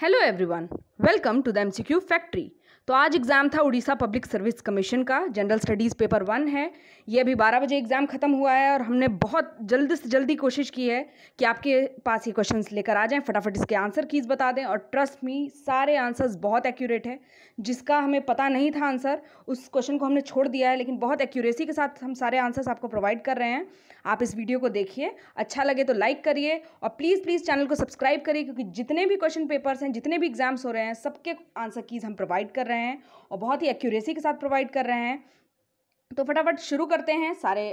Hello everyone. Welcome to the M C Q factory तो आज exam था Orissa public service commission का general studies paper one है ये अभी बारह बजे एग्ज़ाम ख़त्म हुआ है और हमने बहुत जल्द से जल्दी कोशिश की है कि आपके पास ये क्वेश्चंस लेकर आ जाएं फटाफट इसके आंसर कीज बता दें और ट्रस्ट मी सारे आंसर्स बहुत एक्यूरेट है जिसका हमें पता नहीं था आंसर उस क्वेश्चन को हमने छोड़ दिया है लेकिन बहुत एक्यूरेसी के साथ हम सारे आंसर्स आपको प्रोवाइड कर रहे हैं आप इस वीडियो को देखिए अच्छा लगे तो लाइक करिए और प्लीज़ प्लीज़ चैनल को सब्सक्राइब करिए क्योंकि जितने भी क्वेश्चन पेपर्स हैं जितने भी एग्ज़ाम्स हो रहे हैं हैं सबके आंसर कीज़ हम प्रोवाइड कर रहे हैं और बहुत ही एक्यूरेसी के साथ प्रोवाइड कर रहे हैं तो फटाफट शुरू करते हैं सारे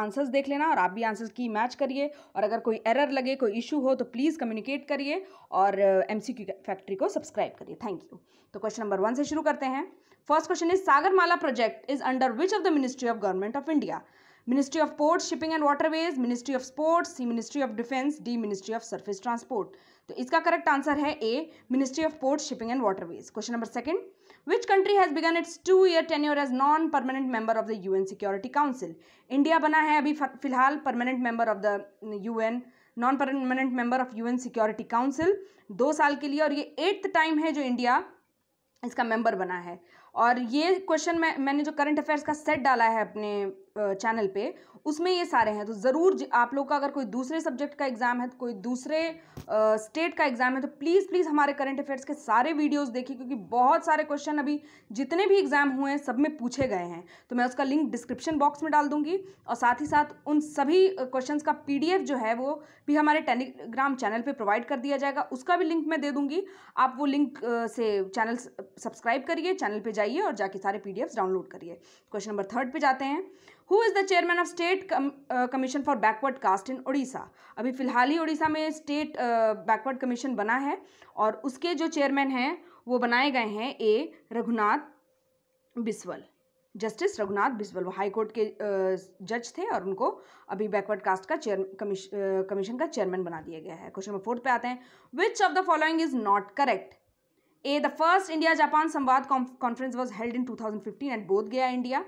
आंसर्स देख लेना और आप भी आंसर्स की मैच करिए और अगर कोई एरर लगे कोई इशू हो तो प्लीज़ कम्युनिकेट करिए और एमसीक्यू फैक्ट्री को सब्सक्राइब करिए थैंक यू तो क्वेश्चन नंबर वन से शुरू करते हैं first question is Sagarmala project is under which of the ministry of government of India ministry of port shipping and waterways ministry of sports C ministry of defence D ministry of surface transport तो इसका correct answer है A ministry of port shipping and waterways question number second country has begin it's two year ten year as non permanent member of the un security council India बना है अभी फिलहाल permanent member of the un non permanent member of UN security council दो साल के लिए और ये एट्थ टाइम है जो इंडिया इसका मेंबर बना है और ये क्वेश्चन मैं मैंने जो करंट अफेयर्स का सेट डाला है अपने चैनल पे उसमें ये सारे हैं तो ज़रूर आप लोग का अगर कोई दूसरे सब्जेक्ट का एग्ज़ाम है तो कोई दूसरे स्टेट का एग्ज़ाम है तो प्लीज़ प्लीज़ हमारे करंट अफेयर्स के सारे वीडियोस देखिए क्योंकि बहुत सारे क्वेश्चन अभी जितने भी एग्ज़ाम हुए हैं सब में पूछे गए हैं तो मैं उसका लिंक डिस्क्रिप्शन बॉक्स में डाल दूँगी और साथ ही साथ उन सभी क्वेश्चन का पी जो है वो भी हमारे टेलीग्राम चैनल पर प्रोवाइड कर दिया जाएगा उसका भी लिंक मैं दे दूँगी आप वो लिंक से चैनल सब्सक्राइब करिए चैनल पर जाइए और जाके सारे पी डाउनलोड करिए क्वेश्चन नंबर थर्ड पर जाते हैं who is the chairman of state commission for backward caste in Orissa अभी फिलहाल ही उड़ीसा में स्टेट बैकवर्ड कमीशन बना है और उसके जो चेयरमैन हैं वो बनाए गए हैं ए रघुनाथ बिस्वल जस्टिस रघुनाथ बिस्वल वो हाई कोर्ट के जज uh, थे और उनको अभी बैकवर्ड कास्ट का चेयर कमीशन uh, का चेयरमैन बना दिया गया है क्वेश्चन नंबर फोर्थ पे आते हैं which of the following is not correct A the first India Japan Samvad conference was held in two thousand fifteen at Bodh Gaya India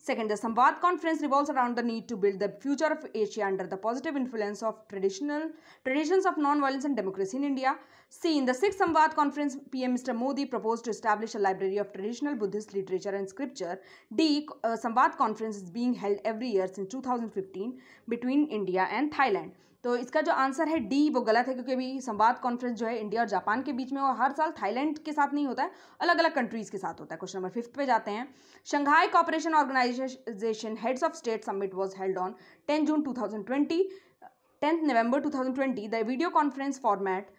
Second, the Samvad conference revolves around the need to build the future of Asia under the positive influence of traditional traditions of non-violence and democracy in India. C. In the sixth Samvad conference, PM Mr. Modi proposed to establish a library of traditional Buddhist literature and scripture. D. Uh, Samvad conference is being held every year since 2015 between India and Thailand. तो इसका जो answer है D वो गलत है क्योंकि अभी संवाद कॉन्फ्रेंस जो है इंडिया और जापान के बीच में और हर साल थाईलैंड के साथ नहीं होता है अलग अलग कंट्रीज़ के साथ होता है क्वेश्चन नंबर फिफ्थ पे जाते हैं Shanghai cooperation organisation heads of state summit was held on ten June two thousand twenty tenth November two thousand twenty the video conference format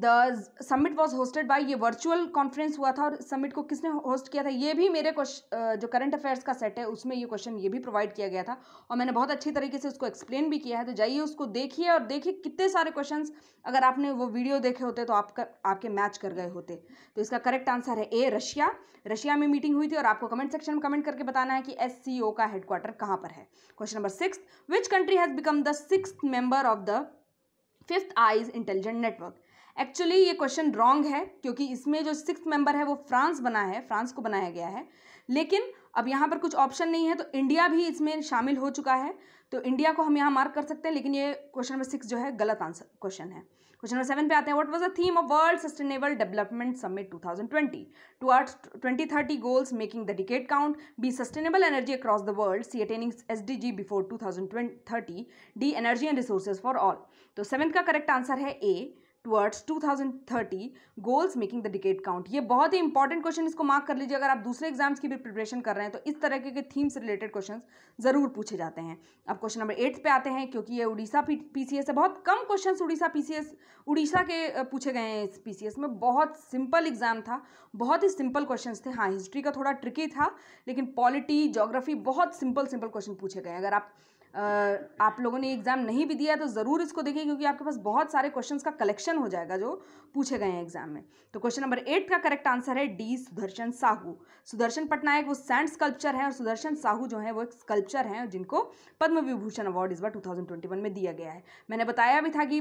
the summit was hosted by ये virtual conference हुआ था और summit को किसने host किया था ये भी मेरे क्वेश्चन जो करंट अफेयर्स का सेट है उसमें ये क्वेश्चन ये भी प्रोवाइड किया गया था और मैंने बहुत अच्छी तरीके से उसको एक्सप्लेन भी किया है तो जाइए उसको देखिए और देखिए कितने सारे क्वेश्चन अगर आपने वो वीडियो देखे होते तो आपका आपके मैच कर गए होते तो इसका करेक्ट आंसर है ए रशिया रशिया में मीटिंग हुई थी और आपको कमेंट सेक्शन में कमेंट करके बताना है कि एस सी ओ का हेडक्वार्टर कहाँ पर है question number six which country has become the six member of the fifth eyes intelligent network actually ये क्वेश्चन रॉन्ग है क्योंकि इसमें जो सिक्स मेंबर है वो फ्रांस बना है फ्रांस को बनाया गया है लेकिन अब यहाँ पर कुछ ऑप्शन नहीं है तो इंडिया भी इसमें शामिल हो चुका है तो इंडिया को हम यहाँ मार्क कर सकते हैं लेकिन ये क्वेश्चन नंबर सिक्स जो है गलत आंसर क्वेश्चन है क्वेश्चन नंबर सेवन पे आते हैं what was the theme of world sustainable development summit 2020 to twenty thirty goals making the decade count B sustainable energy across the world C attaining S before two D energy and resources for all तो seven का correct answer है A thousand 2030 goals making the decade count ये बहुत ही important question इसको mark कर लीजिए अगर आप दूसरे एग्जाम्स की भी प्रिपरेशन कर रहे हैं तो इस तरह के थीम से रिलेटेड क्वेश्चन जरूर पूछे जाते हैं अब क्वेश्चन नंबर एट्थ पे आते हैं क्योंकि ये उड़ीसा पी सी एस है बहुत कम question Orissa P C S Orissa के पूछे गए हैं इस पी सी एस में बहुत सिंपल एग्जाम था बहुत ही सिंपल क्वेश्चन थे हाँ हिस्ट्री का थोड़ा ट्रिकी था लेकिन पॉलिटी जोग्राफी बहुत सिंपल सिंपल क्वेश्चन पूछे गए अगर आप आप लोगों ने एग्ज़ाम नहीं भी दिया तो ज़रूर इसको देखिए क्योंकि आपके पास बहुत सारे क्वेश्चन का कलेक्शन हो जाएगा जो पूछे गए हैं एग्जाम में तो क्वेश्चन नंबर एट का करेक्ट आंसर है डी सुदर्शन साहू सुदर्शन पटनायक वो सैंड स्कल्पचर है और सुदर्शन साहू जो है वो एक स्कल्पचर हैं जिनको पद्म विभूषण अवार्ड इस बार टू में दिया गया है मैंने बताया भी था कि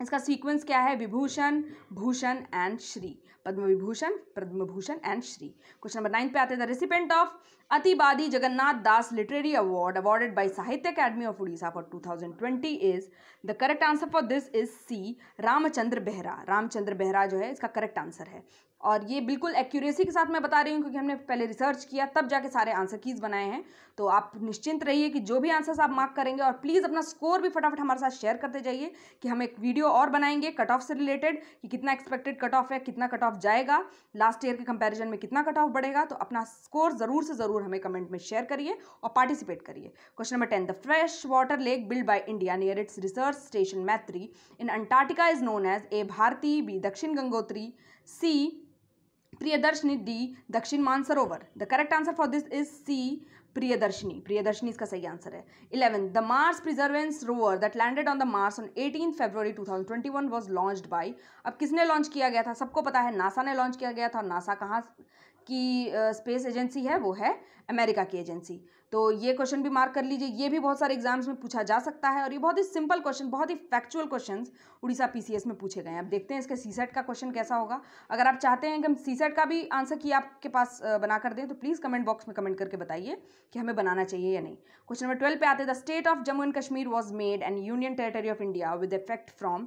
इसका सीक्वेंस क्या है Vibhushan Bhushan and Shri Padma Vibhushan Padma Bhushan and Shri question number nine पे आते हैं the recipient of Atibadi Jagannath Das literary award awarded by Sahitya Academy of Orissa for 2020 is the correct answer for this is C Ramchandra Behera Ramchandra Behera जो है इसका करेक्ट आंसर है और ये बिल्कुल एक्यूरेसी के साथ मैं बता रही हूँ क्योंकि हमने पहले रिसर्च किया तब जाके सारे आंसर कीज बनाए हैं तो आप निश्चिंत रहिए कि जो भी आंसर्स आप मार्क करेंगे और प्लीज़ अपना स्कोर भी फटाफट हमारे साथ शेयर करते जाइए कि हम एक वीडियो और बनाएंगे कट ऑफ से रिलेटेड कि कितना एक्सपेक्टेड कट ऑफ है कितना कट ऑफ जाएगा लास्ट ईयर के कंपेरिजन में कितना कट ऑफ बढ़ेगा तो अपना स्कोर ज़रूर से ज़रूर ज़रूर हमें कमेंट में शेयर करिए और पार्टिसिपेट करिए question number ten the fresh water lake build by India near its research station Maitri in Antarctica is known as A Bharati B Dakshin Gangotri C Priyadarshini D Dakshin Mansarovar the correct answer for this is C Priyadarshini Priyadarshini इसका सही answer है eleven the Mars perseverance rover that landed on the Mars on eighteen February two thousand twenty one was launched by अब किसने launch किया गया था सबको पता है नासा ने लॉन्च किया गया था और नासा कहाँ की स्पेस एजेंसी है वो है अमेरिका की एजेंसी तो ये क्वेश्चन भी मार्क कर लीजिए ये भी बहुत सारे एग्जाम्स में पूछा जा सकता है और ये बहुत ही सिंपल क्वेश्चन बहुत ही फैक्चुअल क्वेश्चन उड़ीसा पीसीएस में पूछे गए हैं अब देखते हैं इसके सीसेट का क्वेश्चन कैसा होगा अगर आप चाहते हैं कि हम सीसेट का भी आंसर की आपके पास बना कर दें तो प्लीज़ कमेंट बॉक्स में कमेंट करके बताइए कि हमें बनाना चाहिए या नहीं क्वेश्चन नंबर ट्वेल्व पे आते the state of Jammu and Kashmir was made and union territory of India with effect from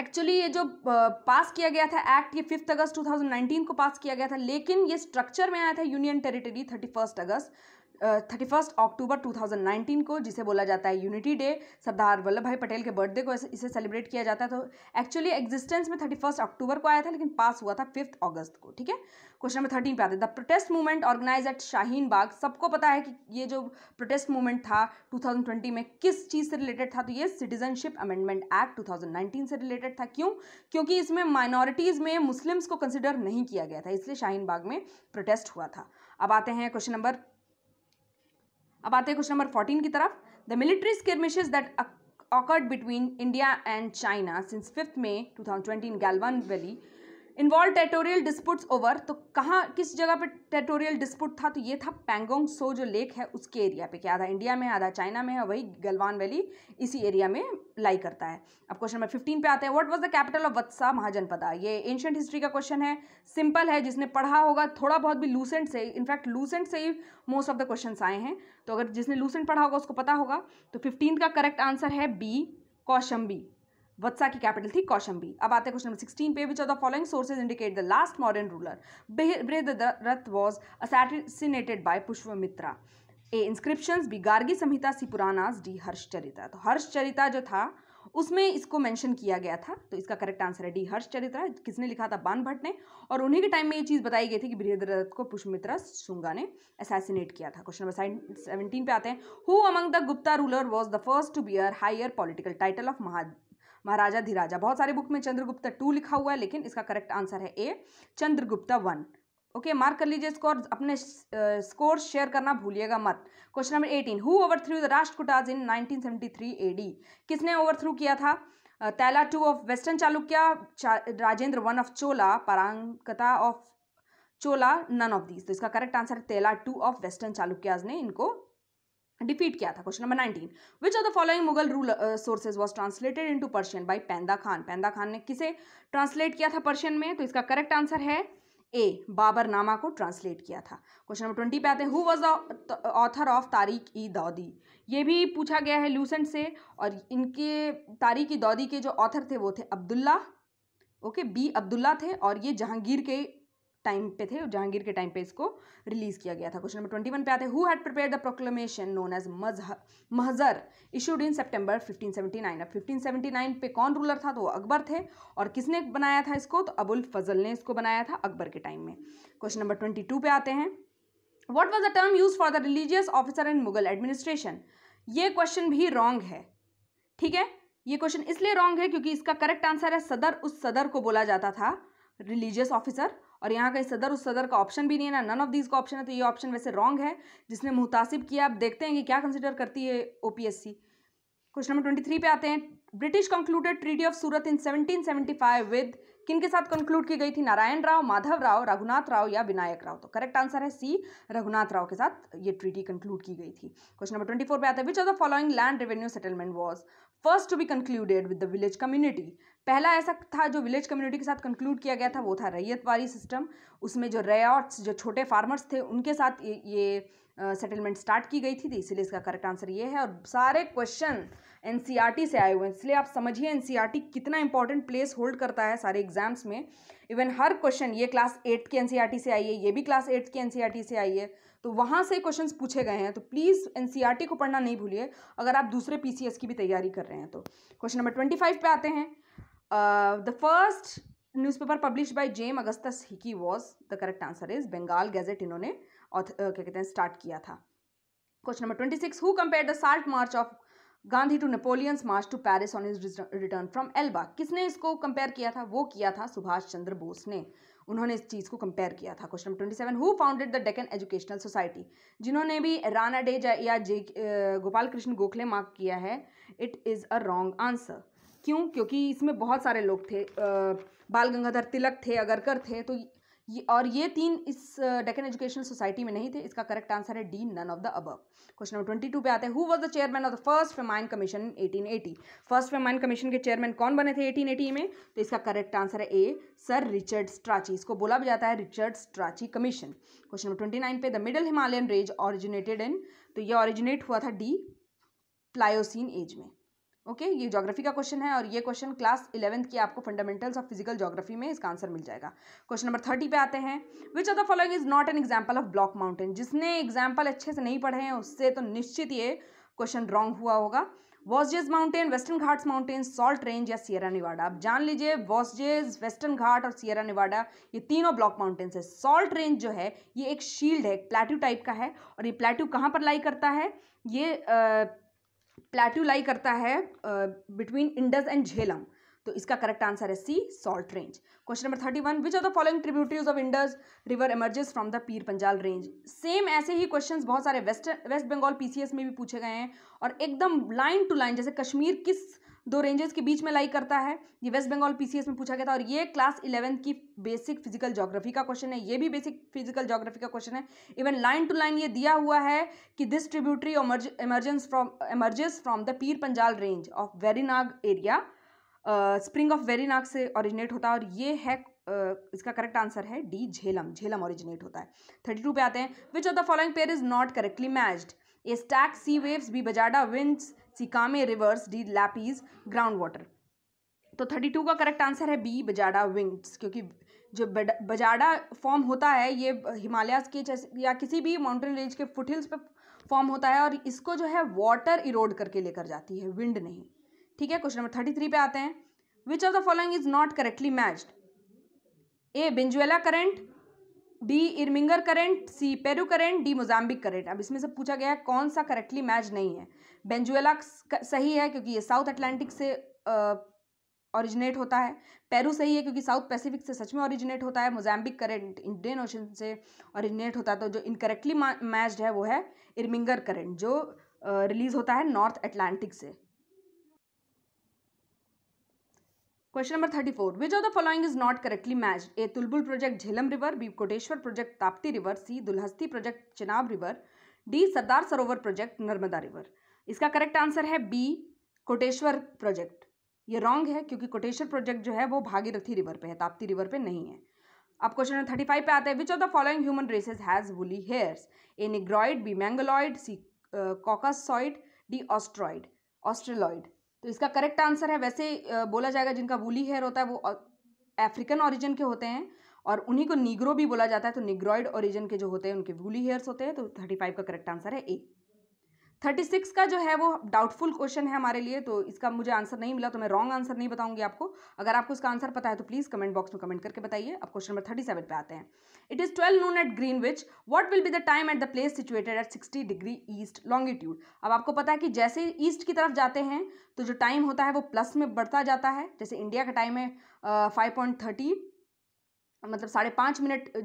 actually ये जो पास किया गया था एक्ट ये फिफ्थ अगस्त 2019 को पास किया गया था लेकिन ये स्ट्रक्चर में आया था union territory thirty first August thirty first October two thousand nineteen को जिसे बोला जाता है यूनिटी डे सरदार वल्लभ भाई पटेल के बर्थडे को इसे सेलिब्रेट किया जाता है तो एक्चुअली एग्जिस्टेंस में थर्टी फर्स्ट अक्टूबर को आया था लेकिन पास हुआ था फिफ्थ अगस्त को ठीक है क्वेश्चन नंबर थर्टीन पे आते the protest movement organise at Shaheen Bagh सबको पता है कि ये जो प्रोटेस्ट मूवमेंट था ट्वेंटी में किस चीज़ से रिलेटेड था तो ये सिटीजनशिप अमेंडमेंट एक्ट नाइनटीन से रिलेटेड था क्यों क्योंकि इसमें माइनॉरिटीज़ में मुस्लिम्स को कंसिडर नहीं किया गया था इसलिए शाहीन बाग में प्रोटेस्ट हुआ था अब आते हैं क्वेश्चन नंबर अब आते हैं क्वेश्चन नंबर फोर्टीन की तरफ the military skirmishes that occurred between India and China since fifth में two thousand twenty in Galwan valley involve territorial disputes over तो कहाँ किस जगह पे टेरिटोरियल डिस्प्यूट था तो ये था पैंगोंग सो जो लेक है उसके एरिया पे क्या आधा इंडिया में आधा चाइना में है वही गलवान वैली इसी एरिया में लाई करता है अब क्वेश्चन नंबर फिफ्टीन पे आते हैं what was the capital of Vatsa Mahajanapada ये एंशियंट हिस्ट्री का क्वेश्चन है सिंपल है जिसने पढ़ा होगा थोड़ा बहुत भी लूसेंट से इनफैक्ट लूसेंट से ही मोस्ट ऑफ द क्वेश्चन आए हैं तो अगर जिसने लूसेंट पढ़ा होगा उसको पता होगा तो फिफ्टीन का करेक्ट आंसर है बी कौशम्बी वत्सा की कैपिटल थी कौशंबी अब आते हैं क्वेश्चन नंबर सिक्सटीन पे which of the following sources indicate the last modern ruler Rath was assassinated by Pushyamitra A inscription B Gargi Samhita C Puranas D Harshacharita तो हर्षचरिता जो था उसमें इसको मेंशन किया गया था तो इसका करेक्ट आंसर है डी चरित्र किसने लिखा था बान भट्ट ने और उन्हीं के टाइम में ये चीज़ बताई गई थी कि रथ को पुष्पमित्रा सुंगा ने असैसिनेट किया था क्वेश्चन नंबर सेवनटीन पे आते हैं who among the Gupta ruler was the first to bear higher political title of Maha Maharaja धीराजा बहुत सारे बुक में चंद्रगुप्ता टू लिखा हुआ है लेकिन इसका करेक्ट आंसर है A Chandragupta one okay okay, mark कर लीजिए इसको और अपने स्कोर शेयर करना भूलिएगा मत question number eighteen who overthrew the Rashtrakutas in 1973 AD किसने ओवर थ्रू किया था Taila two of western Chalukya Rajendra one of Chola Parantaka of Chola none of these तो इसका correct answer Taila two of western Chalukyas ने इनको डिफीट किया था question number nineteen which are the following Mughal rule sources was translated into Persian by Painda Khan पैंदा खान ने किसे ट्रांसलेट किया था पर्शियन में तो इसका करेक्ट आंसर है ए बाबर नामा को ट्रांसलेट किया था क्वेश्चन नंबर ट्वेंटी पे आते हैं हु वॉज ऑथर ऑफ तारीख ई दौदी ये भी पूछा गया है लूसेंट से और इनके तारीख ई दौदी के जो ऑथर थे वो थे अब्दुल्ला ओके बी अब्दुल्ला थे और ये जहांगीर के टाइम पे थे जहांगीर के टाइम पे इसको रिलीज़ किया गया था क्वेश्चन नंबर ट्वेंटी वन पे आते who had prepare the proclamation known as Mahzar issued in September nine अब फिफ्टीन सेवेंटी नाइन पे कौन रूलर था तो वो अकबर थे और किसने बनाया था इसको तो अबुल फजल ने इसको बनाया था अकबर के टाइम में क्वेश्चन नंबर ट्वेंटी टू पे आते हैं what was the term use for the religious officer in Mughal administration ये क्वेश्चन भी रॉन्ग है ठीक है ये क्वेश्चन इसलिए रॉन्ग है क्योंकि इसका करेक्ट आंसर है सदर उस सदर को बोला जाता था रिलीजियस ऑफिसर और यहाँ का सदर उस सदर का ऑप्शन भी नहीं है ना नन ऑफ दीज का ऑप्शन है तो ये ऑप्शन वैसे रॉन्ग है जिसने मुतासिब किया आप देखते हैं कि क्या कंसिडर करती है OPSC question number twenty three पे आते हैं British concluded treaty of Surat in 1775 with किन के साथ कंक्लूड की गई थी नारायण राव माधव राव रघुनाथ राव या विनायक राव तो करेक्ट आंसर है सी रघुनाथ राव के साथ ये ट्रीटी कंक्लूड की गई थी क्वेश्चन नंबर ट्वेंटी फोर पे आता है which of the following land revenue settlement was first to be concluded with the village community पहला ऐसा था जो विलेज कम्युनिटी के साथ कंक्लूड किया गया था वो था रैयत वाली सिस्टम उसमें जो रेयॉट्स जो छोटे फार्मर्स थे उनके साथ ये, ये सेटलमेंट स्टार्ट की गई थी तो इसीलिए इसका करेक्ट आंसर ये है और सारे क्वेश्चन एन e से आए हुए हैं इसलिए आप समझिए एन e कितना इंपॉर्टेंट प्लेस होल्ड करता है सारे एग्जाम्स में इवन हर क्वेश्चन ये क्लास एट्थ के एन e से आई है ये भी क्लास एट्थ के एन से आई है तो वहाँ से क्वेश्चंस पूछे गए हैं तो प्लीज़ एन को पढ़ना नहीं भूलिए अगर आप दूसरे पी की भी तैयारी कर रहे हैं तो क्वेश्चन नंबर ट्वेंटी फाइव पे आते हैं the uh, the first newspaper published by James Augustus Hickey was the correct answer is Bengal Gazette इन्होंने uh, क्या कहते हैं स्टार्ट किया था question number twenty six who compare the salt march of Gandhi to Napoleon's march to Paris on his return from Elba किसने इसको compare किया था वो किया था सुभाष चंद्र बोस ने उन्होंने इस चीज़ को कंपेयर किया था question number twenty seven who founded the Deccan educational society जिन्होंने भी राना डे या J uh, Gopal Krishna Gokhale mark किया है it is a wrong answer क्यों क्योंकि इसमें बहुत सारे लोग थे बाल गंगाधर तिलक थे अगरकर थे तो ये और ये तीन इस डेकन एजुकेशन सोसाइटी में नहीं थे इसका करेक्ट आंसर है डी नन ऑफ द अब क्वेश्चन नंबर ट्वेंटी टू पे आते हैं who was the chairman of the first famine commission in eighteen eighty first famine commission के चेयरमैन कौन बने थे एटीन एटी में तो इसका करेक्ट आंसर है ए सर रिचर्ड स्ट्राची इसको बोला भी जाता है Richard Strachey commission question number twenty nine पे the middle Himalayan range originated in तो ये ऑरिजिनेट हुआ था डी प्लायोसिन एज में ओके ये जोग्राफी का क्वेश्चन है और ये क्वेश्चन क्लास इलेवंथ की आपको फंडामेंटल्स ऑफ फिजिकल जोग्राफी में इसका आंसर मिल जाएगा क्वेश्चन नंबर थर्टी पे आते हैं which of the following is not an example of block mountain जिसने एग्जाम्पल अच्छे से नहीं पढ़े हैं उससे तो निश्चित ये क्वेश्चन रॉन्ग हुआ होगा Vosges mountain western Ghats mountain salt range या सियरा निवाडा आप जान लीजिए वॉसजेज वेस्टर्न घाट और सियरा निवाडा ये तीनों ब्लॉक माउंटेन्स है सॉल्ट रेंज जो है ये एक शील्ड है प्लेट्यू टाइप का है और ये प्लेट्यू कहाँ पर लाई करता है ये आ, प्लेट्यू लाई करता है बिटवीन इंडस एंड झेलम तो इसका करेक्ट आंसर है C salt range question number thirty one which are the following tributaries of Indus river emerges from the Pir Panjal range same ऐसे ही क्वेश्चंस बहुत सारे वेस्ट वेस्ट बंगाल पीसीएस में भी पूछे गए हैं और एकदम लाइन टू लाइन जैसे कश्मीर किस दो रेंजेस के बीच में लाई करता है ये वेस्ट बंगाल पीसीएस में पूछा गया था और ये क्लास इलेवंथ की बेसिक फिजिकल ज्योग्राफी का क्वेश्चन है ये भी बेसिक फिजिकल ज्योग्राफी का क्वेश्चन है इवन लाइन टू लाइन ये दिया हुआ है कि this tributary emergence from emerges from the Pir Panjal range of Verinag area spring of Verinag से ऑरिजिनेट होता है और ये है Uh, इसका करेक्ट आंसर है डी झेलम झेलम ओरिजिनेट होता है थर्टी टू पे आते हैं which of the following pair is not correctly matched A stack C waves B bajada winds C kame rivers D lapies ground water तो थर्टी टू का correct answer है B bajada wings क्योंकि जो बजाडा form होता है ये हिमालयस के जैसे या किसी भी माउंटेन रेंज के फुटहिल्स पे फॉर्म होता है और इसको जो है वाटर इरोड करके लेकर जाती है विंड नहीं ठीक है क्वेश्चन नंबर थर्टी थ्री पे आते हैं which of the following is not correctly matched A Benguela current D Irminger current C Peru current D Mozambique current अब इसमें से पूछा गया है कौन सा करेक्टली मैच नहीं है बेंजुएला सही है क्योंकि ये साउथ अटलांटिक से ओरिजिनेट होता है पेरू सही है क्योंकि साउथ पैसिफिक से सच में ओरिजिनेट होता है मोजाम्बिक करंट इंडियन ओशन से ओरिजिनेट होता है तो जो इनकरेक्टली मैच्ड है वो है इर्मिंगर करंट जो रिलीज़ होता है नॉर्थ अटलांटिक से question number thirty four which of the following is not correctly match A Tulbul project Jhelum river B Koteshwar project Tapti river C Dulhasti project Chenab river D Sardar Sarovar project Narmada river इसका करेक्ट आंसर है B Koteshwar project ये wrong है क्योंकि Koteshwar project जो है वो Bhagirathi river पे है ताप्ती रिवर पे नहीं है अब क्वेश्चन नंबर थर्टी फाइव पे आते हैं which of the following human races has woolly hairs A Negroid B Mongoloid C Caucasoid D Austroid Australoid तो इसका करेक्ट आंसर है वैसे बोला जाएगा जिनका वूली हेयर होता है वो अफ्रीकन ऑरिजन के होते हैं और उन्हीं को निग्रो भी बोला जाता है तो निग्रॉइड ऑरिजन के जो होते हैं उनके वूली हेयर्स होते हैं तो थर्टी फाइव का करेक्ट आंसर है ए थर्टी सिक्स का जो है वो डाउटफुल क्वेश्चन है हमारे लिए तो इसका मुझे आंसर नहीं मिला तो मैं रॉन्ग आंसर नहीं बताऊंगी आपको अगर आपको इसका आंसर पता है तो प्लीज़ कमेंट बॉक्स में कमेंट करके बताइए अब क्वेश्चन नंबर थर्टी सेवन पे आते हैं it is twelve noon at green which what will be the time at the place situated at sixty degree east longitude अब आपको पता है कि जैसे ईस्ट की तरफ जाते हैं तो जो टाइम होता है वो प्लस में बढ़ता जाता है जैसे इंडिया का टाइम है फाइव पॉइंट थर्टी मतलब साढ़े पाँच मिनट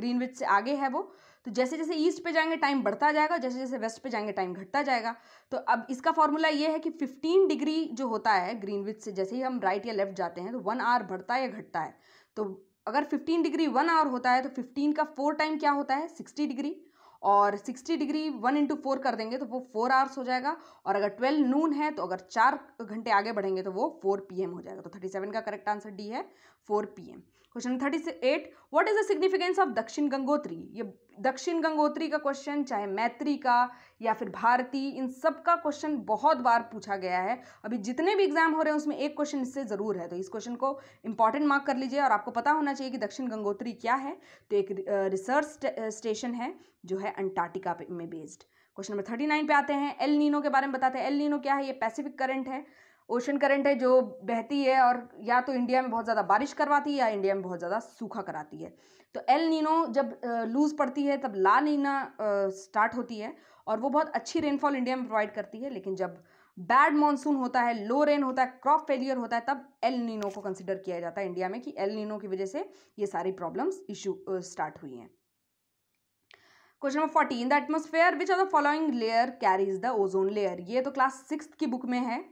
ग्रीन विच से आगे है वो तो जैसे जैसे ईस्ट पे जाएंगे टाइम बढ़ता जाएगा जैसे जैसे वेस्ट पे जाएंगे टाइम घटता जाएगा तो अब इसका फॉर्मूला ये है कि 15 डिग्री जो होता है ग्रीनविच से जैसे ही हम राइट या लेफ्ट जाते हैं तो वन आवर बढ़ता या घटता है तो अगर 15 डिग्री वन आवर होता है तो 15 का फोर टाइम क्या होता है सिक्सटी डिग्री और sixty degree one into four कर देंगे तो वो फोर आवर्स हो जाएगा और अगर ट्वेल्व नून है तो अगर चार घंटे आगे बढ़ेंगे तो वो फोर पीएम हो जाएगा तो सेवन का करेक्ट आंसर डी है four PM question thirty eight what is the significance of Dakshin Gangotri ये दक्षिण गंगोत्री का क्वेश्चन चाहे मैत्री का या फिर भारती इन सब का क्वेश्चन बहुत बार पूछा गया है अभी जितने भी एग्जाम हो रहे हैं उसमें एक क्वेश्चन इससे ज़रूर है तो इस क्वेश्चन को इंपॉर्टेंट मार्क कर लीजिए और आपको पता होना चाहिए कि दक्षिण गंगोत्री क्या है तो एक रिसर्च स्टेशन है जो है अंटार्टिका में based question number thirty nine पे आते हैं एल नीनो के बारे में बताते हैं एल नीनो क्या है ये पैसिफिक करंट है ओशन करंट है जो बहती है और या तो इंडिया में बहुत ज़्यादा बारिश करवाती है या इंडिया में बहुत ज़्यादा सूखा कराती है तो एल नीनो जब लूज़ पड़ती है तब ला नीना स्टार्ट होती है और वो बहुत अच्छी रेनफॉल इंडिया में प्रोवाइड करती है लेकिन जब बैड मानसून होता है लो रेन होता है क्रॉप फेलियर होता है तब एल नीनो को कंसिडर किया जाता है इंडिया में कि एल नीनो की वजह से ये सारी प्रॉब्लम्स इशू स्टार्ट हुई हैं question number forty in the atmosphere which are the following layer carries the ozone layer ये तो क्लास सिक्स की बुक में है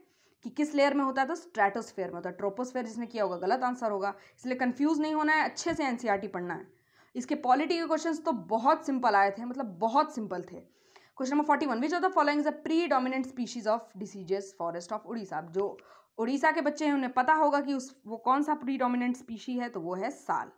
कि किस लेयर में होता है तो स्ट्रेटोस्फेयर में होता है ट्रोपोस्फेयर जिसने किया होगा गलत आंसर होगा इसलिए कन्फ्यूज नहीं होना है अच्छे से एनसीईआरटी पढ़ना है इसके पॉलिटी के क्वेश्चन तो बहुत सिंपल आए थे मतलब बहुत सिंपल थे question number forty one which of the following is a predominant species of diseases forest of Orissa जो उड़ीसा के बच्चे हैं उन्हें पता होगा कि उस वो कौन सा प्री डोमिनेंट स्पीशी है तो वो है साल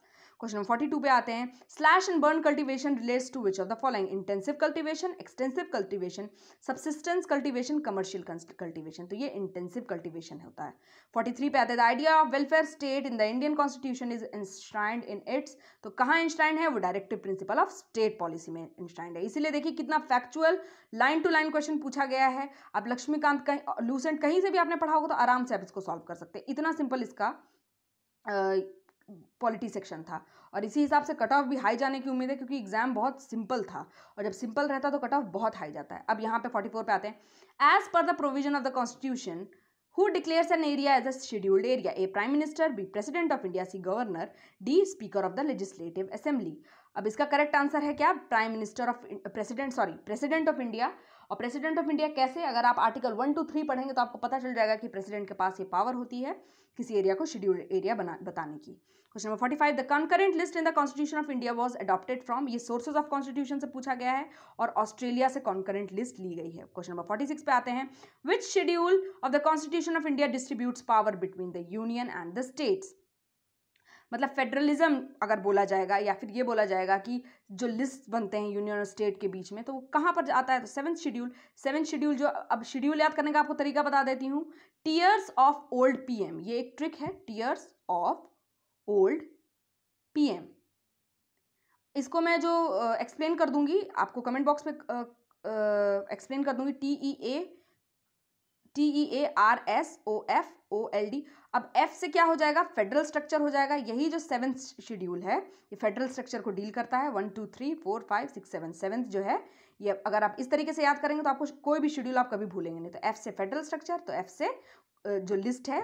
क्वेश्चन नंबर फोर्टी टू पे आते हैं slash and burn cultivation relates to which of the following intensive cultivation extensive cultivation subsistence cultivation commercial cultivation तो ये इंटेंसिव कल्टिवेशन होता है फोर्टी थ्री पे आते हैं the idea of welfare state in the Indian constitution is enshrined in its तो कहाँ enshrined है वो directive principle of state policy में इंस्टाइंड है इसीलिए देखिए कितना factual line to line question पूछा गया है अब लक्ष्मीकांत कहीं लूसेंट कहीं से भी आपने पढ़ा होगा तो आराम से आप इसको सॉल्व कर सकते हैं इतना सिंपल इसका पॉलिटी सेक्शन था और इसी हिसाब से कट ऑफ भी हाई जाने की उम्मीद है क्योंकि एग्जाम बहुत सिंपल था और जब सिंपल रहता तो कट ऑफ बहुत हाई जाता है अब यहाँ पे 44 पे आते हैं as per the provision of the constitution who declares an area as a scheduled area A prime minister B president of India C governor D speaker of the legislative assembly अब इसका करेक्ट आंसर है क्या prime minister of president sorry president of India और president of India कैसे अगर आप article one two three पढ़ेंगे तो आपको पता चल जाएगा कि प्रेसिडेंट के पास ये पावर होती है किसी एरिया को शेड्यूल एरिया बना बताने की question number forty five the concurrent list in the constitution of India was adopted from ये सोर्सेज ऑफ कॉन्स्टिट्यूशन से पूछा गया है और ऑस्ट्रेलिया से कॉन्करेंट लिस्ट ली गई है क्वेश्चन नंबर फोर्टी सिक्स पे आते हैं which schedule of the constitution of India distributes power between the union and the states मतलब फेडरलिज्म अगर बोला जाएगा या फिर ये बोला जाएगा कि जो लिस्ट बनते हैं यूनियन और स्टेट के बीच में तो वो कहाँ पर आता है तो सेवन शेड्यूल सेवन शेड्यूल जो अब शेड्यूल याद करने का आपको तरीका बता देती हूँ टीयर्स ऑफ ओल्ड एम ये एक ट्रिक है टीयर्स ऑफ ओल्ड एम इसको मैं जो एक्सप्लेन uh, कर दूंगी आपको कमेंट बॉक्स में एक्सप्लेन uh, uh, कर दूंगी T E A T E A R S O F O L D अब एफ से क्या हो जाएगा फेडरल स्ट्रक्चर हो जाएगा यही जो सेवन शेड्यूल है ये फेडरल स्ट्रक्चर को डील करता है one two three four five six seven seven जो है ये अगर आप इस तरीके से याद करेंगे तो आपको कोई भी शेड्यूल आप कभी भूलेंगे नहीं तो एफ से फेडरल स्ट्रक्चर तो एफ से जो लिस्ट है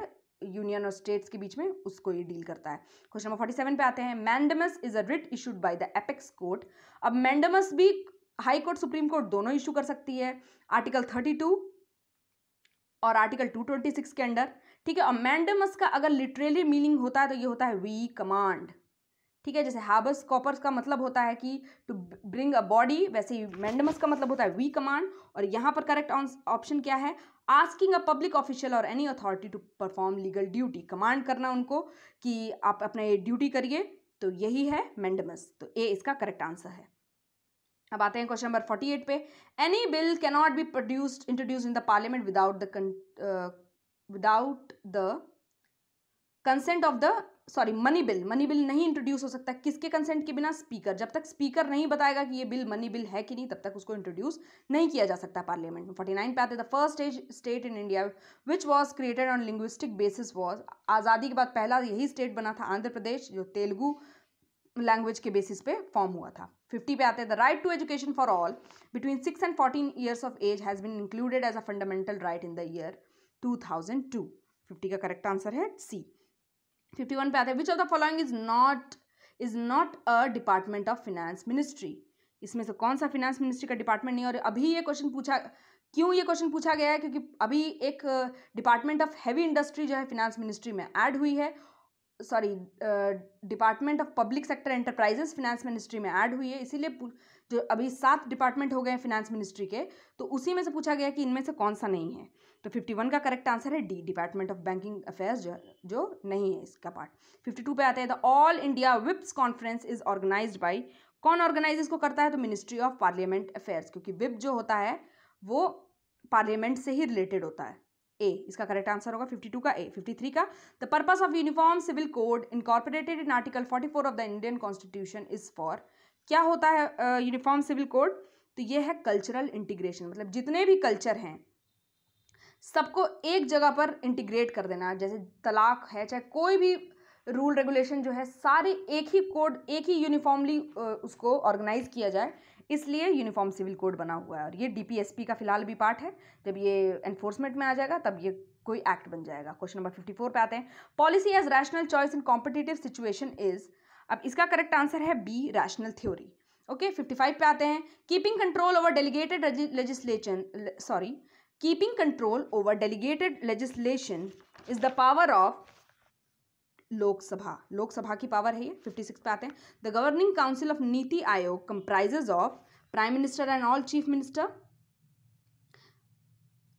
यूनियन और स्टेट्स के बीच में उसको ये डील करता है क्वेश्चन नंबर फोर्टी सेवन पे आते हैं mandamus is a writ issued by the apex court अब मैंडमस भी हाई कोर्ट सुप्रीम कोर्ट दोनों इशू कर सकती है आर्टिकल थर्टी टू और आर्टिकल 226 के अंडर ठीक है और मैंडमस का अगर लिटरेली मीनिंग होता है तो ये होता है वी कमांड ठीक है जैसे हाबस कॉपर्स का मतलब होता है कि टू ब्रिंग अ बॉडी वैसे ही मैंडमस का मतलब होता है वी कमांड और यहाँ पर करेक्ट ऑप्शन क्या है आस्किंग अ पब्लिक ऑफिशियल और any authority to perform legal duty command करना उनको कि आप अपना ये ड्यूटी करिए तो यही है मैंडमस तो ए इसका करेक्ट आंसर है अब आते हैं क्वेश्चन नंबर फोर्टी एट पे any bill cannot be produced introduce in the parliament without the without the consent of the sorry money bill money bill नहीं इंट्रोड्यूस हो सकता किसके कंसेंट के बिना स्पीकर जब तक स्पीकर नहीं बताएगा कि ये बिल मनी बिल है कि नहीं तब तक उसको इंट्रोड्यूस नहीं किया जा सकता पार्लियामेंट में फोर्टी नाइन पे आते the first state in India which was created on linguistic basis was आज़ादी के बाद पहला यही स्टेट बना था आंध्र प्रदेश जो तेलुगु लैंग्वेज के बेसिस पे फॉर्म हुआ था फिफ्टी पे आते हैं the right to education for all between six and fourteen years of age has been included as a fundamental right in the year two thousand two fifty का correct answer है C fifty one पे आते हैं which of the following is not is not a department of finance ministry इसमें से कौन सा finance ministry का डिपार्टमेंट नहीं और अभी ये क्वेश्चन पूछा क्यों ये क्वेश्चन पूछा गया है क्योंकि अभी एक डिपार्टमेंट ऑफ हैवी इंडस्ट्री जो है फिनेंस मिनिस्ट्री में ऐड हुई है sorry department of public sector enterprises finance ministry में ऐड हुई है इसीलिए जो अभी सात डिपार्टमेंट हो गए हैं फिनेंस मिनिस्ट्री के तो उसी में से पूछा गया कि इनमें से कौन सा नहीं है तो फिफ्टी वन का करेक्ट आंसर है D department of banking affairs जो जो नहीं है इसका पार्ट फिफ्टी टू पे आता है the all India whips conference is organise by कौन ऑर्गेनाइज इसको करता है तो मिनिस्ट्री ऑफ पार्लियामेंट अफेयर्स क्योंकि विप जो होता है वो पार्लियामेंट से ही रिलेटेड होता है ए इसका करेक्ट आंसर होगा 52 का ए 53 का the purpose of uniform civil code incorporated in article 44 of the Indian constitution is for क्या होता है यूनिफॉर्म सिविल कोड तो ये है कल्चरल इंटीग्रेशन मतलब जितने भी कल्चर हैं सबको एक जगह पर इंटीग्रेट कर देना जैसे तलाक है चाहे कोई भी रूल रेगुलेशन जो है सारे एक ही कोड एक ही यूनिफॉर्मली उसको ऑर्गेनाइज किया जाए इसलिए यूनिफॉर्म सिविल कोड बना हुआ है और ये डीपीएसपी का फिलहाल भी पार्ट है जब ये एनफोर्समेंट में आ जाएगा तब ये कोई एक्ट बन जाएगा क्वेश्चन नंबर फिफ्टी फोर पे आते हैं policy as rational choice in competitive situation is अब इसका करेक्ट आंसर है B rational theory okay fifty five पे आते हैं keeping control over delegated legislation sorry keeping control over delegated legislation is the power of Lok Sabha Lok Sabha की power है ये fifty six पे आते हैं the governing council of NITI Aayog comprises of prime minister and all chief minister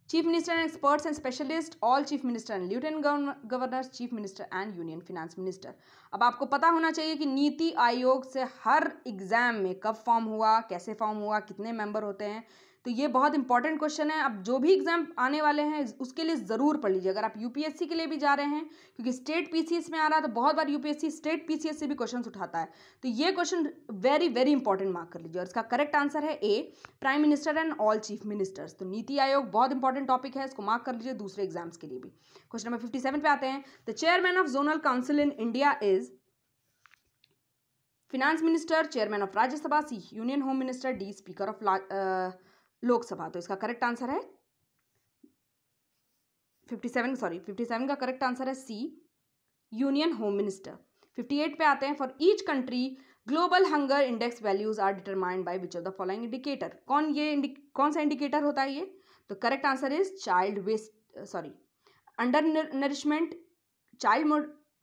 chief minister and experts and specialist all chief minister and lieutenant governor chief minister and union finance minister अब आपको पता होना चाहिए कि नीति आयोग से हर एग्ज़ाम में कब फॉर्म हुआ कैसे फॉर्म हुआ कितने मेंबर होते हैं तो ये बहुत इंपॉर्टेंट क्वेश्चन है अब जो भी एग्जाम आने वाले हैं उसके लिए ज़रूर पढ़ लीजिए अगर आप यूपीएससी के लिए भी जा रहे हैं क्योंकि स्टेट पीसीएस में आ रहा है तो बहुत बार यूपीएससी स्टेट पीसीएस से भी क्वेश्चन उठाता है तो ये question very very important mark कर लीजिए और इसका करेक्ट आंसर है A prime minister and all chief ministers तो नीति आयोग बहुत इंपॉर्टेंट टॉपिक है इसको मार्क कर लीजिए दूसरे एग्जाम्स के लिए भी क्वेश्चन नंबर फिफ्टी सेवन पे आते हैं the chairman of zonal council in India is finance minister chairman of Rajya Sabha C union home minister D speaker of Lok Sabha तो इसका करेक्ट आंसर है fifty seven sorry fifty seven का करेक्ट आंसर है C union home minister fifty eight पे आते हैं for each country global hunger index values are determined by which of the following indicator कौन ये कौन सा इंडिकेटर होता है ये तो correct answer is child waste sorry undernourishment child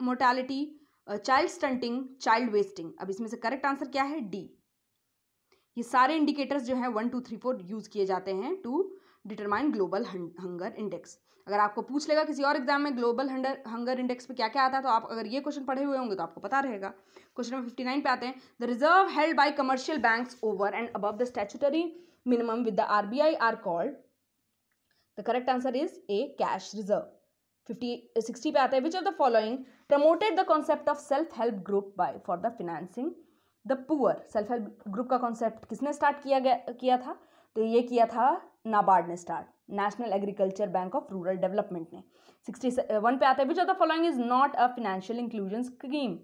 mortality child stunting child wasting अब इसमें से करेक्ट आंसर क्या है डी ये सारे इंडिकेटर्स जो हैं one two three four use किए जाते हैं to determine global hunger index अगर आपको पूछ लेगा किसी और एग्जाम में ग्लोबल हंडर हंगर इंडेक्स पे क्या क्या आता है तो आप अगर ये क्वेश्चन पढ़े हुए होंगे तो आपको पता रहेगा क्वेश्चन नंबर फिफ्टी नाइन पे आते हैं the reserve held by commercial bank over and above the statutory minimum with the I R called the correct answer is A cash reserve fifty sixty पे आते हैं which of the following promoted the concept of self help group by for the financing the poor self help group का concept किसने start किया गया किया था तो ये किया था नाबार्ड ने start national agriculture bank of rural development ने सिक्सटी वन पे आता है which of the following is not a financial inclusion scheme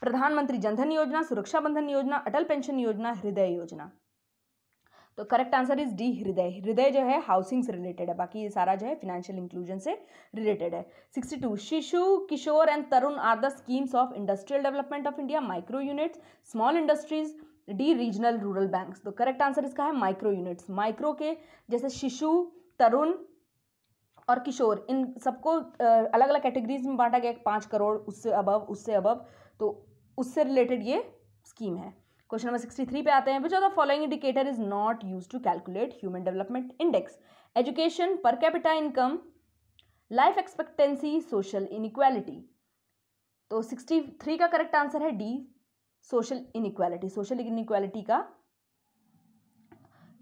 Pradhan Mantri Jan Dhan योजना सुरक्षा बंधन योजना अटल पेंशन योजना हृदय योजना तो करेक्ट आंसर इज डी हृदय हृदय जो है हाउसिंग से रिलेटेड है बाकी ये सारा जो है फिनेंशियल इंक्लूजन से रिलेटेड है sixty two Shishu Kishore and Tarun are the schemes of industrial development of India micro units small industries D regional rural banks तो करेक्ट आंसर इसका है माइक्रो यूनिट्स माइक्रो के जैसे शिशु तरुण और किशोर इन सबको अलग अलग कैटेगरीज में बांटा गया पाँच करोड़ उससे अबव उससे अबव तो उससे रिलेटेड ये स्कीम है क्वेश्चन नंबर सिक्सटी थ्री पे आते हैं which of the following indicator is not use to calculate human development index education per capita income life expectancy social inequality तो सिक्सटी थ्री का करेक्ट आंसर है D social inequality social inequality का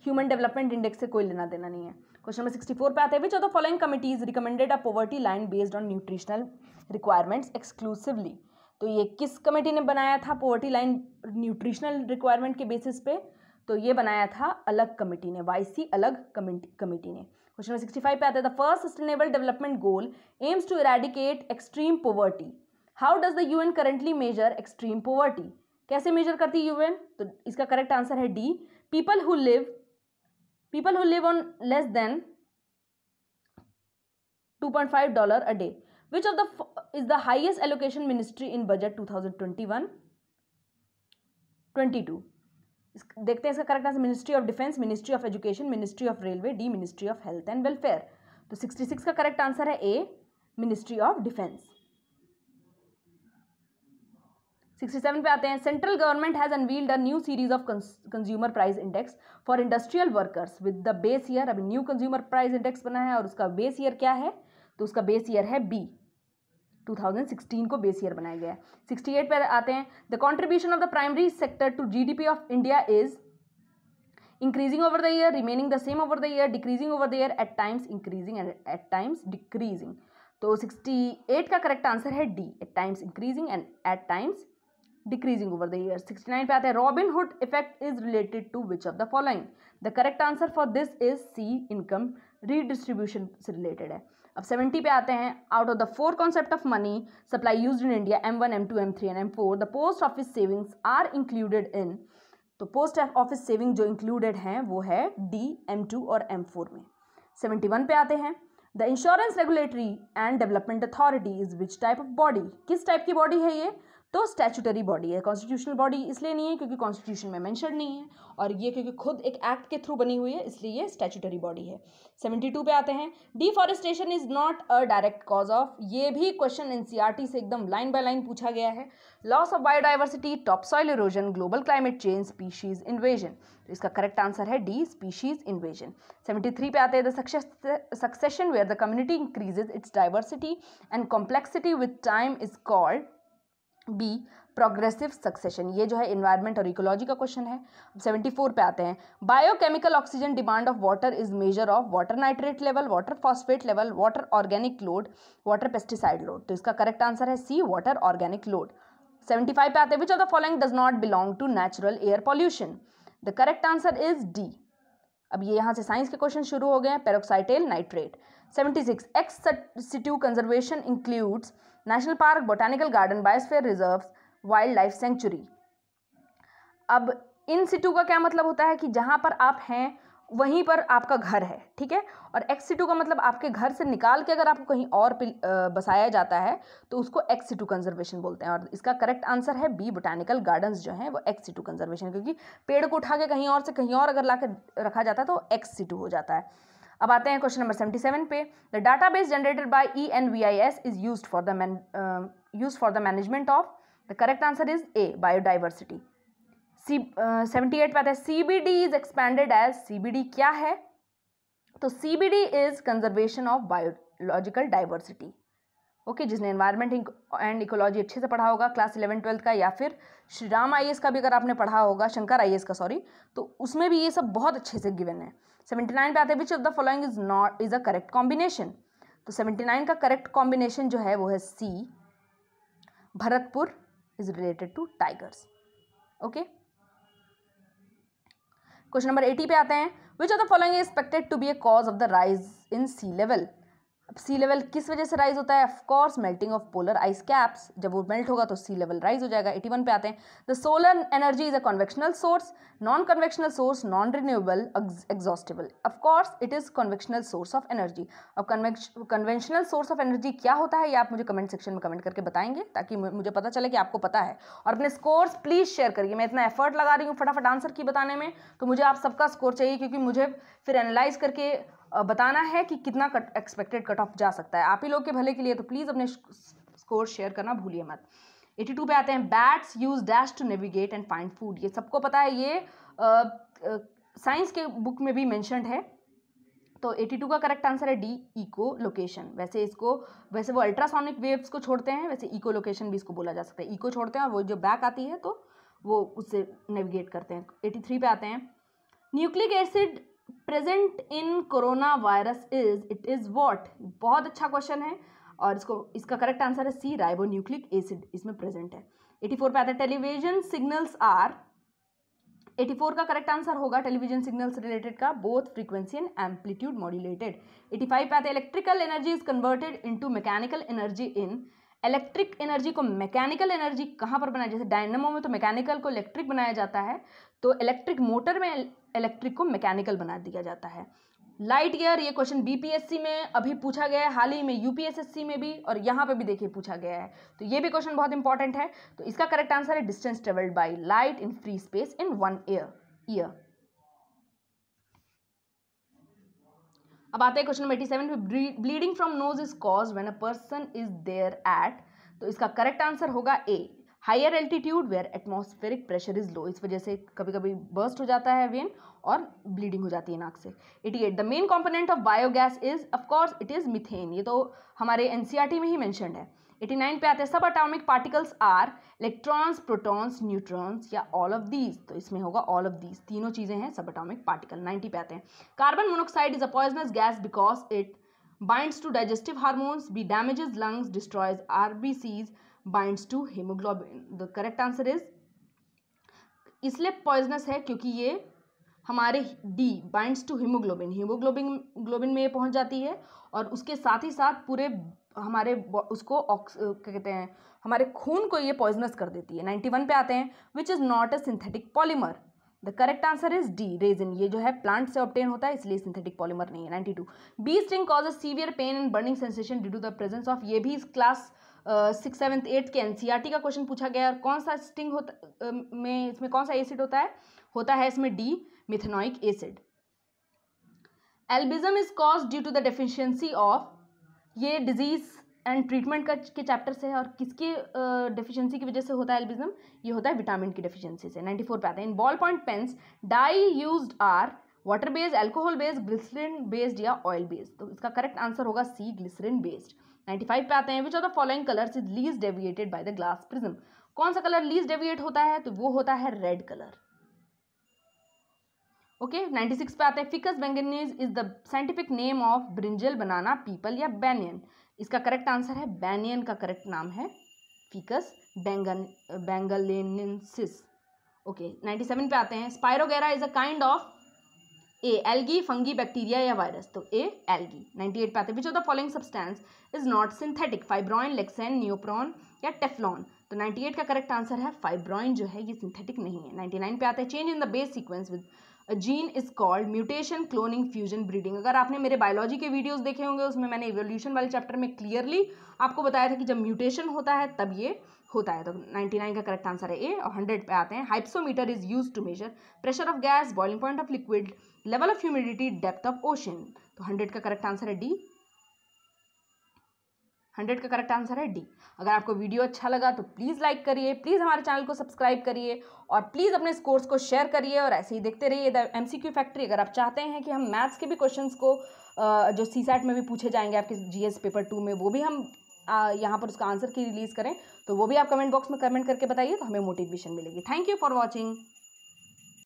human development index से कोई लेना देना नहीं है क्वेश्चन नंबर सिक्सटी फोर पे आते हैं which of the following committees recommended a poverty line based on nutritional requirements exclusively तो ये किस कमेटी ने बनाया था पोवर्टी लाइन न्यूट्रिशनल रिक्वायरमेंट के बेसिस पे तो ये बनाया था अलग कमेटी ने वाईसी अलग कमेटी ने क्वेश्चन नंबर सिक्सटी फाइव पे आता है the first sustainable development goal aims to eradicate extreme poverty how does the UN currently measure extreme poverty कैसे मेजर करती है यूएन तो इसका करेक्ट आंसर है D people who live people who live on less than five dollar a day which of the is the highest allocation ministry in budget 2021 22 देखते हैं इसका correct answer ministry of defence ministry of education ministry of railway D ministry of health and welfare तो 66 का correct answer है A ministry of defence 67 पे आते हैं central government has unveiled a new series of consumer price index for industrial workers with the base year अभी new consumer price index बना है और उसका बेस ईयर क्या है तो उसका बेस ईयर है बी 2016 को बेस ईयर बनाया गया है 68 पर आते हैं the contribution of the primary sector to GDP of India is increasing over the year remaining the same over the year decreasing over the year at times increasing and at times decreasing तो 68 का correct answer है D at times increasing and at times decreasing over the year 69 पे हैं Robin Robin Hood effect is related to which of the following the correct answer for this is C income redistribution से related है अब seventy पे आते हैं out of the four concept of money supply use in India M one M two M three and M four the post office savings are included in तो post office saving जो included हैं वो है D M two और M four में seventy one पे आते हैं the insurance regulatory and development authority is which type of body किस टाइप की बॉडी है ये तो स्टैचुटरी बॉडी है कॉन्स्टिट्यूशनल बॉडी इसलिए नहीं है क्योंकि कॉन्स्टिट्यूशन में मैंशन नहीं है और ये क्योंकि खुद एक एक्ट के थ्रू बनी हुई है इसलिए ये स्टैचुटरी बॉडी है सेवेंटी टू पे आते हैं deforestation is not a direct cause of ये भी क्वेश्चन एन e से एकदम लाइन बाय लाइन पूछा गया है loss of biodiversity top soil erosion global climate change species invasion तो इसका करेक्ट आंसर है D species invasion seventy three पे आते हैं the succession where the community increases its diversity and complexity with time is called B progressive succession ये जो है environment और इकोलॉजी का क्वेश्चन है अब 74 पे आते हैं biochemical oxygen demand of water is measure of water nitrate level water phosphate level water organic load water pesticide load तो इसका करेक्ट आंसर है सी वाटर ऑर्गेनिक लोड 75 पे आते हैं which of the following does not belong to natural air pollution the correct answer is D अब ये यहाँ से साइंस के क्वेश्चन शुरू हो गए हैं peroxyacetyl nitrate six ex situ conservation includes national park botanical garden biosphere reserve wild life sanctuary अब इन सिटू का क्या मतलब होता है कि जहाँ पर आप हैं वहीं पर आपका घर है ठीक है और एक्स सिटू का मतलब आपके घर से निकाल के अगर आपको कहीं और बसाया जाता है तो उसको एक्स सिटू कंजर्वेशन बोलते हैं और इसका करेक्ट आंसर है बी बोटानिकल गार्डन्स जो हैं वो एक्स सिटू कंजर्वेशन क्योंकि पेड़ को उठा के कहीं और से कहीं और अगर ला रखा जाता है तो एक्स सिटू हो जाता है अब आते हैं क्वेश्चन नंबर सेवेंटी सेवन पे the data base generated by E N V I S is use for the use for the management of the correct answer is A biodiversity C seventy eight पे आता है C B D is expanded as C B D क्या है तो C B D is conservation of biological diversity okay जिसने environment and ecology अच्छे से पढ़ा होगा क्लास इलेवन ट्वेल्थ का या फिर श्री राम आई का भी अगर आपने पढ़ा होगा शंकर आई का सॉरी तो उसमें भी ये सब बहुत अच्छे से गिवन है सेवेंटी नाइन पे आते हैं which of the following is not is a correct combination तो सेवेंटी नाइन का करेक्ट कॉम्बिनेशन जो है वो है C Bharatpur is related to tigers okay question number eighty पे आते हैं which of the following is expected to be a cause of the rise in sea level अब सी लेवल किस वजह से राइज होता है of course melting of polar ice caps जब वो मेल्ट होगा तो सी लेवल राइज हो जाएगा 81 पे आते हैं the solar energy is a conventional source non conventional source non renewable exhaustible of course it is conventional source of energy अब कन्वेंशनल सोर्स ऑफ एनर्जी क्या होता है ये आप मुझे कमेंट सेक्शन में कमेंट करके बताएंगे ताकि मुझे पता चले कि आपको पता है और अपने स्कोर्स प्लीज शेयर करिए मैं इतना एफर्ट लगा रही हूँ फटाफट आंसर की बताने में तो मुझे आप सबका स्कोर चाहिए क्योंकि मुझे फिर एनालाइज करके बताना है कि कितना कट एक्सपेक्टेड कट ऑफ जा सकता है आप ही लोग के भले के लिए तो प्लीज़ अपने स्कोर शेयर करना भूलिए मत 82 पे आते हैं bats use dash to navigate and find food ये सबको पता है ये साइंस के बुक में भी मैंशनड है तो 82 का करेक्ट आंसर है डी इको लोकेशन वैसे इसको वैसे वो अल्ट्रासोनिक वेव्स को छोड़ते हैं वैसे इको लोकेशन भी इसको बोला जा सकता है इको छोड़ते हैं और वो जो बैक आती है तो वो उससे नेविगेट करते हैं 83 पे आते हैं nucleic acid present in corona virus is it is what बहुत अच्छा क्वेश्चन है और इसको इसका करेक्ट आंसर है सी न्यूक्लिक एसिड इसमें प्रेजेंट है एटी फोर पे आता है television signals are eighty four का करेक्ट आंसर होगा टेलीविजन सिग्नल्स रिलेटेड का both frequency and amplitude modulated eighty five पे आता है electrical energy is converted to mechanical energy in electric energy को मैकेनिकल एनर्जी कहाँ पर बनाया जैसे डायनमो में तो मैकेनिकल को इलेक्ट्रिक बनाया जाता है तो इलेक्ट्रिक मोटर में इलेक्ट्रिक को मैकेनिकल बना दिया जाता है लाइट ईयर ये क्वेश्चन बीपीएससी में अभी पूछा गया है हाल ही में यूपीएसएससी में भी और यहाँ पे भी देखिए पूछा गया है तो ये भी क्वेश्चन बहुत इंपॉर्टेंट है तो इसका करेक्ट आंसर है distance travelled by light in free space in one year year अब आते हैं question number eighty seven bleeding from nose is cause when a person is there at तो इसका करेक्ट आंसर होगा A higher altitude where atmospheric pressure is low इस वजह से कभी कभी बर्स्ट हो जाता है वेन और ब्लीडिंग हो जाती है नाक से eighty eight the main component of biogas is of course it is methane ये तो हमारे एन e में ही मैंशनड है 89 पे आते हैं subatomic particles are electrons protons neutrons या ऑल ऑफ दीज तो इसमें होगा ऑल ऑफ दीज तीनों चीज़ें हैं सब अटोमिक पार्टिकल 90 पे आते हैं carbon monoxide is a poisonous gas because it binds to digestive hormones b damages lungs destroys rbcs binds to hemoglobin the correct answer is इसलिए पॉइजनस है क्योंकि ये हमारे D binds to haemoglobin haemoglobin globin में ये पहुंच जाती है और उसके साथ ही साथ पूरे हमारे उसको ऑक्स क्या कहते हैं हमारे खून को ये पॉइजनस कर देती है नाइन्टी वन पे आते हैं which is not a synthetic polymer the correct answer is D resin ये जो है प्लांट से ऑप्टेन होता है इसलिए सिंथेटिक पॉलीमर नहीं है ninety two bee sting cause a severe pain and burning sensation due to the presence of ये भी इस क्लास सिक्स सेवन्थ एट्थ के एनसीआरटी e का क्वेश्चन पूछा गया और कौन सा स्टिंग होता uh, में इसमें कौन सा एसिड होता है होता है इसमें D methanoic acid albinism is cause due to the deficiency of ये डिजीज़ एंड ट्रीटमेंट का के चैप्टर से है और किसकी डिफिशियंसी की वजह से होता है एल्बिज्म ये होता है विटामिन की डिफिशियंसी से नाइन्टी तो फोर पे आते हैं in ball point pens dye use are water based alcohol based glycerine based या ऑयल बेस्ड तो इसका करेक्ट आंसर होगा C glycerine based ninety five पे आते हैं which are the following colours is least deviated by the glass prism कौन सा colour lease deviate होता है तो वो होता है red colour okay ninety six पे आते हैं ficus benghalensis is the scientific name of brinjal banana peepal या बैनियन इसका करेक्ट आंसर है बैनियन का करेक्ट नाम है फिकस बैंगन बैंगलेनेंसिस ओके नाइन्टी सेवन पे आते हैं spirogyra is a kind of a algae fungi bacteria या वायरस तो ए एल्गी नाइन्टी एट पे आते हैं which of the following substance is not synthetic fibroin lexan neoprene या टेफ्लॉन तो नाइन्टी एट का करेक्ट आंसर है फाइब्रॉइन जो है ये सिंथेटिक नहीं है नाइन्टी नाइन पे आते हैं change in the base sequence with gene is called mutation cloning fusion breeding अगर आपने मेरे बायोलॉजी के वीडियोस देखे होंगे उसमें मैंने इवोल्यूशन वाले चैप्टर में क्लियरली आपको बताया था कि जब म्यूटेशन होता है तब ये होता है तो 99 का करेक्ट आंसर है ए और 100 पे आते हैं hypsometer is use to measure pressure of gas boiling point of liquid level of humidity depth of ocean तो 100 का करेक्ट आंसर है डी हंड्रेड का करेक्ट आंसर है डी अगर आपको वीडियो अच्छा लगा तो प्लीज़ लाइक करिए प्लीज़ हमारे चैनल को सब्सक्राइब करिए और प्लीज़ अपने स्कोर्स को शेयर करिए और ऐसे ही देखते रहिए द एम फैक्ट्री अगर आप चाहते हैं कि हम मैथ्स के भी क्वेश्चन को जो सी में भी पूछे जाएंगे आपके जी पेपर टू में वो भी हम यहाँ पर उसका आंसर की रिलीज़ करें तो वो भी आप कमेंट बॉक्स में कमेंट करके बताइए तो हमें मोटिवेशन मिलेगी थैंक यू फॉर वॉचिंग